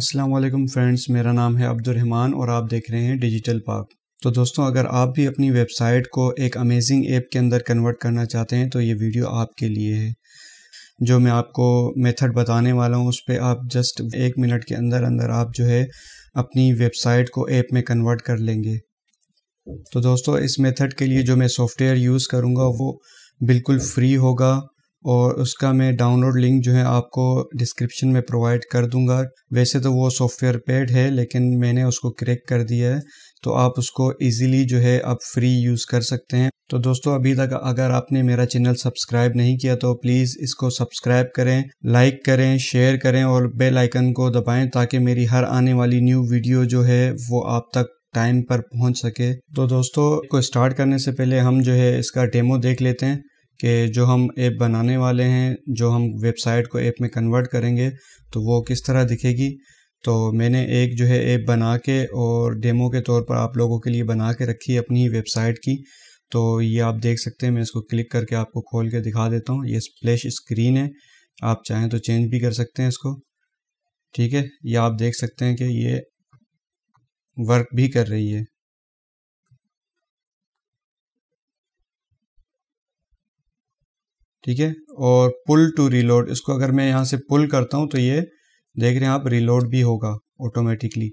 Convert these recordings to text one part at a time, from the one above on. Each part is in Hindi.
अस्सलाम वालेकुम फ्रेंड्स मेरा नाम है अब्दुलरहमान और आप देख रहे हैं डिजिटल पार्क तो दोस्तों अगर आप भी अपनी वेबसाइट को एक अमेजिंग ऐप के अंदर कन्वर्ट करना चाहते हैं तो ये वीडियो आपके लिए है जो मैं आपको मेथड बताने वाला हूँ उस पर आप जस्ट एक मिनट के अंदर अंदर आप जो है अपनी वेबसाइट को ऐप में कन्वर्ट कर लेंगे तो दोस्तों इस मेथड के लिए जो मैं सॉफ्टवेयर यूज़ करूँगा वो बिल्कुल फ्री होगा और उसका मैं डाउनलोड लिंक जो है आपको डिस्क्रिप्शन में प्रोवाइड कर दूंगा वैसे तो वो सॉफ्टवेयर पेड है लेकिन मैंने उसको क्रैक कर दिया है तो आप उसको इजीली जो है आप फ्री यूज़ कर सकते हैं तो दोस्तों अभी तक अगर आपने मेरा चैनल सब्सक्राइब नहीं किया तो प्लीज़ इसको सब्सक्राइब करें लाइक करें शेयर करें और बेल आइकन को दबाएं ताकि मेरी हर आने वाली न्यू वीडियो जो है वो आप तक टाइम पर पहुंच सके तो दोस्तों को स्टार्ट करने से पहले हम जो है इसका डेमो देख लेते हैं कि जो हम ऐप बनाने वाले हैं जो हम वेबसाइट को ऐप में कन्वर्ट करेंगे तो वो किस तरह दिखेगी तो मैंने एक जो है ऐप बना के और डेमो के तौर पर आप लोगों के लिए बना के रखी है अपनी वेबसाइट की तो ये आप देख सकते हैं मैं इसको क्लिक करके आपको खोल के दिखा देता हूँ ये स्प्लैश स्क्रीन है आप चाहें तो चेंज भी कर सकते हैं इसको ठीक है ये आप देख सकते हैं कि ये वर्क भी कर रही है ठीक है और पुल टू रीलोड इसको अगर मैं यहाँ से पुल करता हूँ तो ये देख रहे हैं आप रीलोड भी होगा ऑटोमेटिकली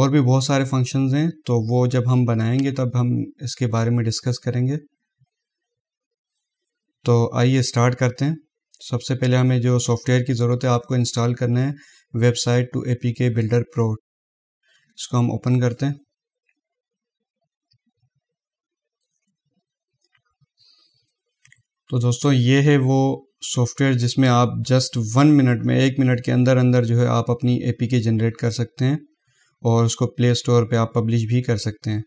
और भी बहुत सारे फंक्शंस हैं तो वो जब हम बनाएंगे तब हम इसके बारे में डिस्कस करेंगे तो आइए स्टार्ट करते हैं सबसे पहले हमें जो सॉफ्टवेयर की ज़रूरत है आपको इंस्टॉल करना है website to A P K builder pro इसको हम ओपन करते हैं तो दोस्तों ये है वो सॉफ्टवेयर जिसमें आप जस्ट वन मिनट में एक मिनट के अंदर अंदर जो है आप अपनी ए पी के जनरेट कर सकते हैं और उसको प्ले स्टोर पर आप पब्लिश भी कर सकते हैं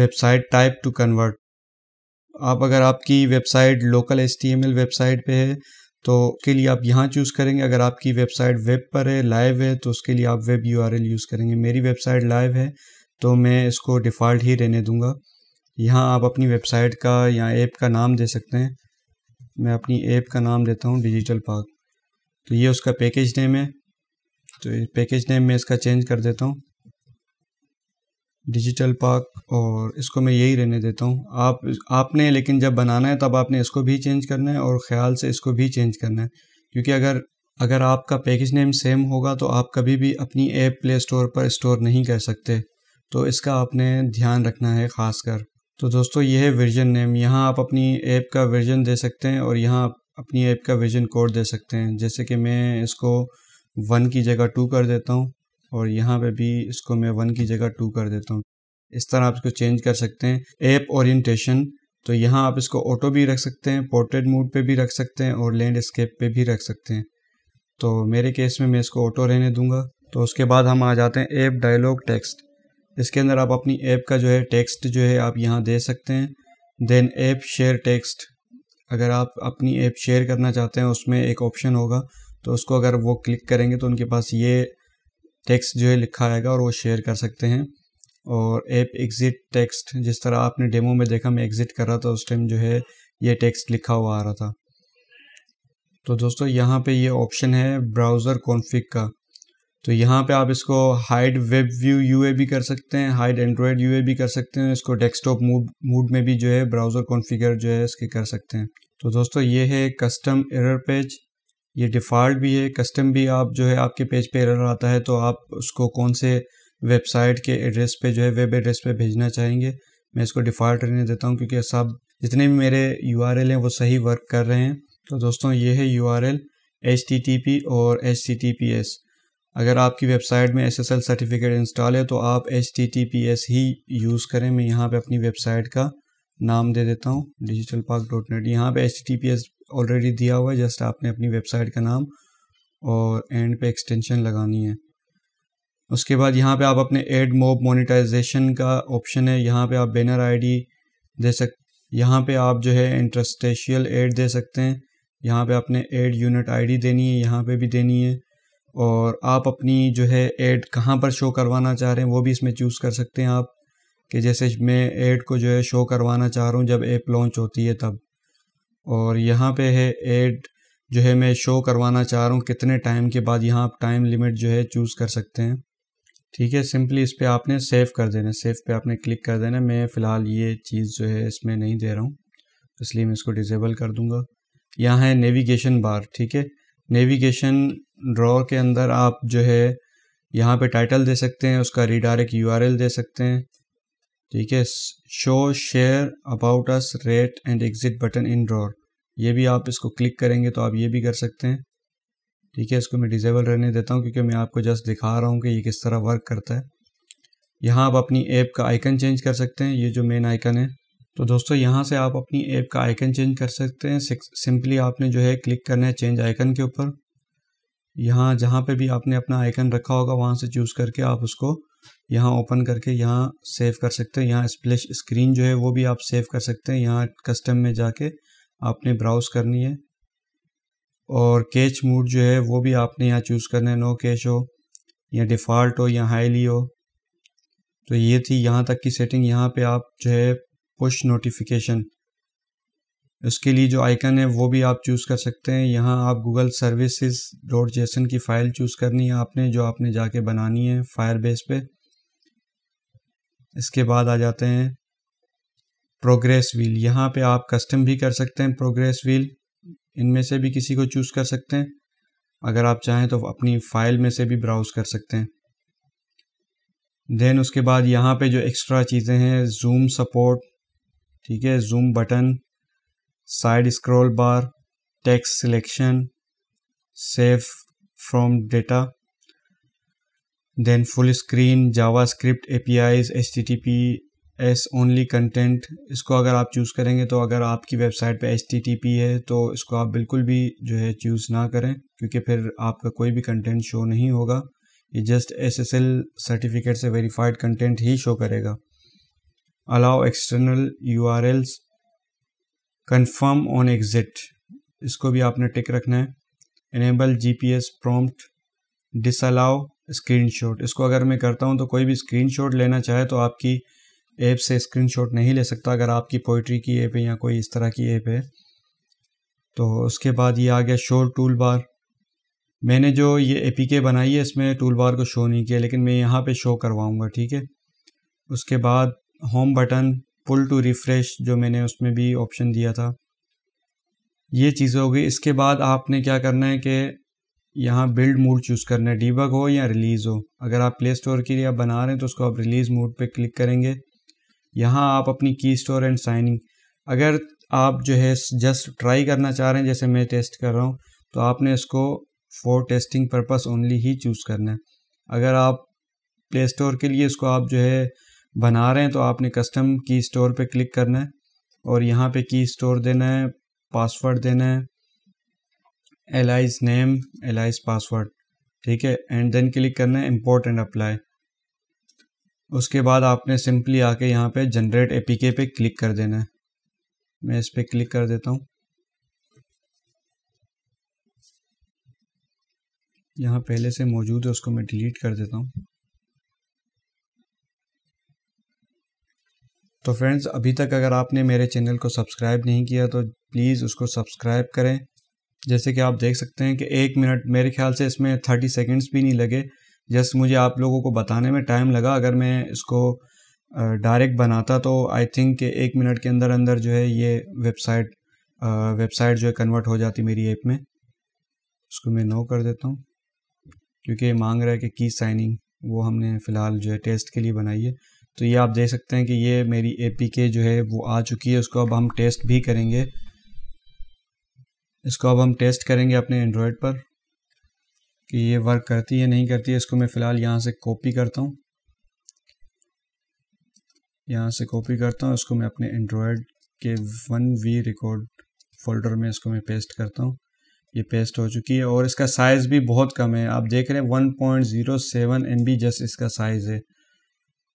वेबसाइट टाइप टू कन्वर्ट आप अगर आपकी वेबसाइट लोकल एस वेबसाइट पे है तो के लिए आप यहाँ चूज़ करेंगे अगर आपकी वेबसाइट वेब पर है लाइव है तो उसके लिए आप वेब यू यूज़ करेंगे मेरी वेबसाइट लाइव है तो मैं इसको डिफ़ॉल्ट ही रहने दूंगा यहाँ आप अपनी वेबसाइट का या ऐप का नाम दे सकते हैं मैं अपनी ऐप का नाम देता हूँ डिजिटल पार्क तो ये उसका पैकेज नेम है तो पैकेज नेम में इसका चेंज कर देता हूँ डिजिटल पार्क और इसको मैं यही रहने देता हूँ आप आपने लेकिन जब बनाना है तब आपने इसको भी चेंज करना है और ख़्याल से इसको भी चेंज करना है क्योंकि अगर अगर आपका पैकेज नेम सेम होगा तो आप कभी भी अपनी ऐप प्ले स्टोर पर स्टोर नहीं कर सकते तो इसका आपने ध्यान रखना है ख़ास कर तो दोस्तों ये है वर्जन नेम यहाँ आप अपनी ऐप का वर्जन दे सकते हैं और यहाँ आप अपनी ऐप का वर्जन कोड दे सकते हैं जैसे कि मैं इसको वन की जगह टू कर देता हूँ और यहाँ पे भी इसको मैं वन की जगह टू कर देता हूँ इस तरह आप इसको चेंज कर सकते हैं ऐप ओरिएंटेशन तो यहाँ आप इसको ऑटो भी रख सकते हैं पोर्ट्रेट मोड पे भी रख सकते हैं और लैंडस्केप पे भी रख सकते हैं तो मेरे केस में मैं इसको ऑटो रहने दूंगा तो उसके बाद हम आ जाते हैं ऐप डायलॉग टेक्स्ट इसके अंदर आप अपनी ऐप का जो है टेक्स्ट जो है आप यहाँ दे सकते हैं देन ऐप शेयर टेक्स्ट अगर आप अपनी ऐप शेयर करना चाहते हैं उसमें एक ऑप्शन होगा तो उसको अगर वो क्लिक करेंगे तो उनके पास ये टेक्स्ट जो है लिखा आएगा और वो शेयर कर सकते हैं और ऐप एग्ज़िट टेक्स्ट जिस तरह आपने डेमो में देखा मैं एग्ज़िट कर रहा था उस टाइम जो है ये टेक्स्ट लिखा हुआ आ रहा था तो दोस्तों यहाँ पे ये ऑप्शन है ब्राउज़र कॉन्फ़िग का तो यहाँ पे आप इसको हाइड वेब व्यू यू भी कर सकते हैं हाइड एंड्रॉयड यू भी कर सकते हैं इसको डेस्कटॉप मूड मूड में भी जो है ब्राउज़र कॉन्फ़िगर जो है इसके कर सकते हैं तो दोस्तों ये है कस्टम एरर पेज ये डिफ़ॉल्ट भी है कस्टम भी आप जो है आपके पेज पे एरर आता है तो आप उसको कौन से वेबसाइट के एड्रेस पर जो है वेब एड्रेस पर भेजना चाहेंगे मैं इसको डिफ़ॉल्ट रहने देता हूँ क्योंकि सब जितने भी मेरे यू हैं वो सही वर्क कर रहे हैं तो दोस्तों ये है यू आर और एच और एच अगर आपकी वेबसाइट में एस सर्टिफिकेट इंस्टॉल है तो आप एच ही यूज़ करें मैं यहाँ पे अपनी वेबसाइट का नाम दे देता हूँ डिजिटल पार्क डॉट नेट यहाँ पर एच ऑलरेडी दिया हुआ है जस्ट आपने अपनी वेबसाइट का नाम और एंड पे एक्सटेंशन लगानी है उसके बाद यहाँ पे आप अपने एड मोब मोनिटाइजेशन का ऑप्शन है यहाँ पे आप बैनर आईडी दे सक यहाँ पे आप जो है इंटरस्टेशियल एड दे सकते हैं यहाँ पे आपने एड यूनिट आईडी देनी है यहाँ पे भी देनी है और आप अपनी जो है ऐड कहाँ पर शो करवाना चाह रहे हैं वो भी इसमें चूज़ कर सकते हैं आप कि जैसे मैं ऐड को जो है शो करवाना चाह रहा हूँ जब ऐप लॉन्च होती है तब और यहाँ पे है ऐड जो है मैं शो करवाना चाह रहा हूँ कितने टाइम के बाद यहाँ आप टाइम लिमिट जो है चूज़ कर सकते हैं ठीक है सिंपली इस पर आपने सेव कर देना सेव पे आपने क्लिक कर देना मैं फ़िलहाल ये चीज़ जो है इसमें नहीं दे रहा हूँ इसलिए मैं इसको डिसेबल कर दूँगा यहाँ है नेविगेशन बार ठीक है नेविगेशन ड्रॉ के अंदर आप जो है यहाँ पे टाइटल दे सकते हैं उसका रीडायरेक्ट यूआरएल दे सकते हैं ठीक है show share about us rate and exit button in drawer ये भी आप इसको क्लिक करेंगे तो आप ये भी कर सकते हैं ठीक है इसको मैं डिजेबल रहने देता हूँ क्योंकि मैं आपको जस्ट दिखा रहा हूँ कि ये किस तरह वर्क करता है यहाँ आप अपनी ऐप का आइकन चेंज कर सकते हैं ये जो मेन आइकन है तो दोस्तों यहाँ से आप अपनी ऐप का आइकन चेंज कर सकते हैं सिंपली आपने जो है क्लिक करना है चेंज आइकन के ऊपर यहाँ जहाँ पे भी आपने अपना आइकन रखा होगा वहाँ से चूज़ करके आप उसको यहाँ ओपन करके यहाँ सेव कर सकते हैं यहाँ स्प्लिश स्क्रीन जो है वो भी आप सेव कर सकते हैं यहाँ कस्टम में जाके आपने ब्राउज़ करनी है और कैच मूड जो है वो भी आपने यहाँ चूज़ करना है नो कैच हो या डिफ़ॉल्ट हो या हाईली हो तो ये थी यहाँ तक की सेटिंग यहाँ पे आप जो है पुश नोटिफिकेशन उसके लिए जो आइकन है वो भी आप चूज़ कर सकते हैं यहाँ आप गूगल सर्विसेज डॉट जेसन की फ़ाइल चूज़ करनी है आपने जो आपने जाके बनानी है फायर बेस पे इसके बाद आ जाते हैं प्रोग्रेस व्हील यहाँ पे आप कस्टम भी कर सकते हैं प्रोग्रेस व्हील इनमें से भी किसी को चूज़ कर सकते हैं अगर आप चाहें तो अपनी फ़ाइल में से भी ब्राउज़ कर सकते हैं देन उसके बाद यहाँ पे जो एक्स्ट्रा चीज़ें हैं जूम सपोर्ट ठीक है zoom button side bar selection from data then full screen JavaScript A P Is H T T P S only content इसको अगर आप चूज़ करेंगे तो अगर आपकी वेबसाइट पे एच टी टी पी है तो इसको आप बिल्कुल भी जो है चूज़ ना करें क्योंकि फिर आपका कोई भी कंटेंट शो नहीं होगा ये just S S L certificate से वेरीफाइड कंटेंट ही शो करेगा allow external U R Ls confirm on exit इसको भी आपने टिक रखना है enable G P S prompt disallow screenshot इसको अगर मैं करता हूँ तो कोई भी स्क्रीनशॉट लेना चाहे तो आपकी ऐप से स्क्रीनशॉट नहीं ले सकता अगर आपकी पोइट्री की ऐप है या कोई इस तरह की ऐप है तो उसके बाद ये आ गया शो टूल बार मैंने जो ये ए बनाई है इसमें टूल बार को शो नहीं किया लेकिन मैं यहाँ पे शो करवाऊँगा ठीक है उसके बाद home button pull to refresh जो मैंने उसमें भी ऑप्शन दिया था ये चीज़ें हो गई इसके बाद आपने क्या करना है कि यहाँ बिल्ड मोड चूज़ करना है डीबग हो या रिलीज़ हो अगर आप प्ले स्टोर के लिए आप बना रहे हैं तो उसको आप रिलीज़ मोड पे क्लिक करेंगे यहाँ आप अपनी की स्टोर एंड साइनिंग अगर आप जो है जस्ट ट्राई करना चाह रहे हैं जैसे मैं टेस्ट कर रहा हूँ तो आपने इसको फॉर टेस्टिंग पर्पज़ ओनली ही चूज़ करना है अगर आप प्ले स्टोर के लिए इसको आप जो है बना रहे हैं तो आपने कस्टम की स्टोर पे क्लिक करना है और यहाँ पे की स्टोर देना है पासवर्ड देना है एलाइज नेम एलाइज पासवर्ड ठीक है एंड देन क्लिक करना है इम्पोर्ट एंड अप्लाई उसके बाद आपने सिंपली आके यहाँ पे जनरेट एपीके पे क्लिक कर देना है मैं इस पर क्लिक कर देता हूँ यहाँ पहले से मौजूद है उसको मैं डिलीट कर देता हूँ तो फ्रेंड्स अभी तक अगर आपने मेरे चैनल को सब्सक्राइब नहीं किया तो प्लीज़ उसको सब्सक्राइब करें जैसे कि आप देख सकते हैं कि एक मिनट मेरे ख्याल से इसमें थर्टी सेकेंड्स भी नहीं लगे जस्ट मुझे आप लोगों को बताने में टाइम लगा अगर मैं इसको डायरेक्ट बनाता तो आई थिंक कि एक मिनट के अंदर अंदर जो है ये वेबसाइट वेबसाइट जो है कन्वर्ट हो जाती मेरी ऐप में उसको मैं नो कर देता हूँ क्योंकि मांग रहा है कि की साइनिंग वो हमने फ़िलहाल जो है टेस्ट के लिए बनाई है तो ये आप देख सकते हैं कि ये मेरी ए जो है वो आ चुकी है उसको अब हम टेस्ट भी करेंगे इसको अब हम टेस्ट करेंगे अपने एंड्रॉयड पर कि ये वर्क करती है नहीं करती है इसको मैं फ़िलहाल यहाँ से कॉपी करता हूँ यहाँ से कॉपी करता हूँ इसको मैं अपने एंड्रॉयड के वन वी रिकॉर्ड फोल्डर में इसको मैं पेस्ट करता हूँ ये पेस्ट हो चुकी है और इसका साइज़ भी बहुत कम है आप देख रहे हैं 1.07 पॉइंट जस्ट इसका साइज़ है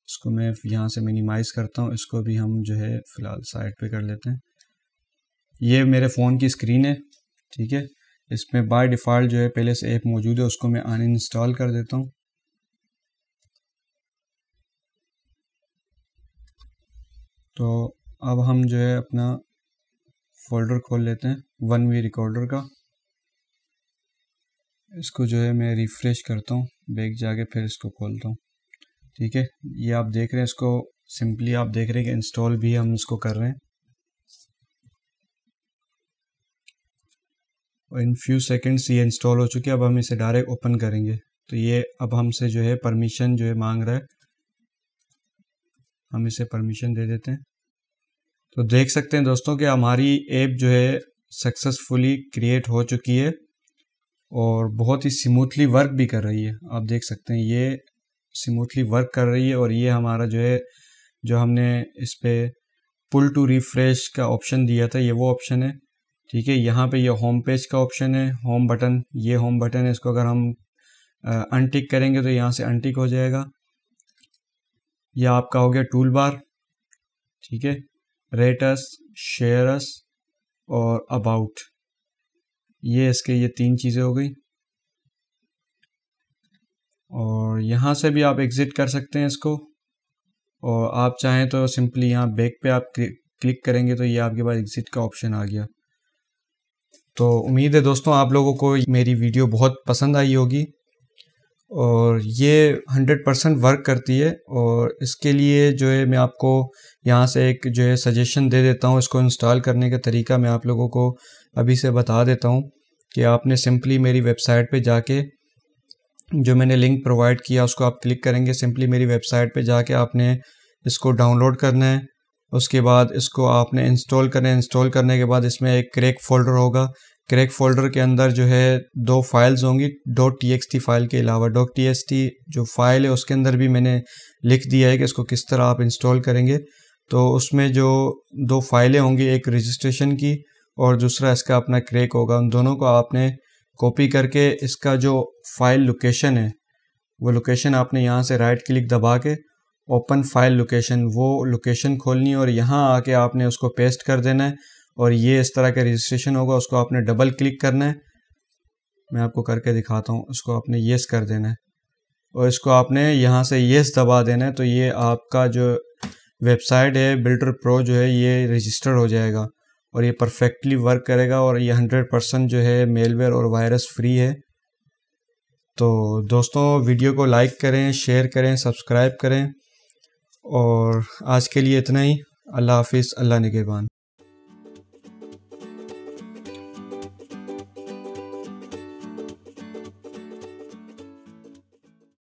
इसको मैं यहाँ से मिनिमाइज़ करता हूँ इसको भी हम जो है फ़िलहाल साइड पे कर लेते हैं ये मेरे फ़ोन की स्क्रीन है ठीक है इसमें बाय डिफ़ॉल्ट जो है पहले से ऐप मौजूद है उसको मैं अन इंस्टॉल कर देता हूँ तो अब हम जो है अपना फोल्डर खोल लेते हैं वन वी रिकॉर्डर का इसको जो है मैं रिफ़्रेश करता हूँ बैग जाके फिर इसको खोलता हूँ ठीक है ये आप देख रहे हैं इसको सिंपली आप देख रहे हैं कि इंस्टॉल भी हम इसको कर रहे हैं और इन फ्यू सेकंड्स ये इंस्टॉल हो चुकी है अब हम इसे डायरेक्ट ओपन करेंगे तो ये अब हमसे जो है परमिशन जो है मांग रहा है हम इसे परमिशन दे देते हैं तो देख सकते हैं दोस्तों कि हमारी ऐप जो है सक्सेसफुली क्रिएट हो चुकी है और बहुत ही स्मूथली वर्क भी कर रही है आप देख सकते हैं ये स्मूथली वर्क कर रही है और ये हमारा जो है जो हमने इस पर पुल टू रिफ्रेश का ऑप्शन दिया था ये वो ऑप्शन है ठीक है यहाँ पे ये होम पेज का ऑप्शन है होम बटन ये होम बटन है इसको अगर हम अनटिक करेंगे तो यहाँ से अनटिक हो जाएगा यह आपका हो गया टूल बार ठीक है रेटस शेयरस और अबाउट ये इसके ये तीन चीज़ें हो गई और यहाँ से भी आप एग्ज़िट कर सकते हैं इसको और आप चाहें तो सिंपली यहाँ बैक पे आप क्लिक करेंगे तो ये आपके पास एग्ज़िट का ऑप्शन आ गया तो उम्मीद है दोस्तों आप लोगों को मेरी वीडियो बहुत पसंद आई होगी और ये 100 परसेंट वर्क करती है और इसके लिए जो है मैं आपको यहाँ से एक जो है सजेशन दे देता हूँ इसको इंस्टॉल करने का तरीका मैं आप लोगों को अभी से बता देता हूँ कि आपने सिंपली मेरी वेबसाइट पे जाके जो मैंने लिंक प्रोवाइड किया उसको आप क्लिक करेंगे सिंपली मेरी वेबसाइट पे जाके आपने इसको डाउनलोड करना है उसके बाद इसको आपने इंस्टॉल करना है इंस्टॉल करने के बाद इसमें एक क्रैक फोल्डर होगा क्रैक फोल्डर के अंदर जो है दो फाइल्स होंगी डॉट टी फाइल के अलावा डॉट टी जो फाइल है उसके अंदर भी मैंने लिख दिया है कि इसको किस तरह आप इंस्टॉल करेंगे तो उसमें जो दो फाइलें होंगी एक रजिस्ट्रेशन की और दूसरा इसका अपना क्रैक होगा उन दोनों को आपने कॉपी करके इसका जो फाइल लोकेशन है वो लोकेशन आपने यहाँ से राइट क्लिक दबा के ओपन फाइल लोकेशन वो लोकेशन खोलनी है और यहाँ आके आपने उसको पेस्ट कर देना है और ये इस तरह के रजिस्ट्रेशन होगा उसको आपने डबल क्लिक करना है मैं आपको करके दिखाता हूँ उसको आपने येस कर देना है और इसको आपने यहाँ से येस दबा देना है तो ये आपका जो वेबसाइट है बिल्डर प्रो जो है ये रजिस्टर हो जाएगा और ये परफेक्टली वर्क करेगा और ये हंड्रेड परसेंट जो है मेलवेयर और वायरस फ्री है तो दोस्तों वीडियो को लाइक करें शेयर करें सब्सक्राइब करें और आज के लिए इतना ही अल्लाह हाफिज़ अल्लाह निगेबान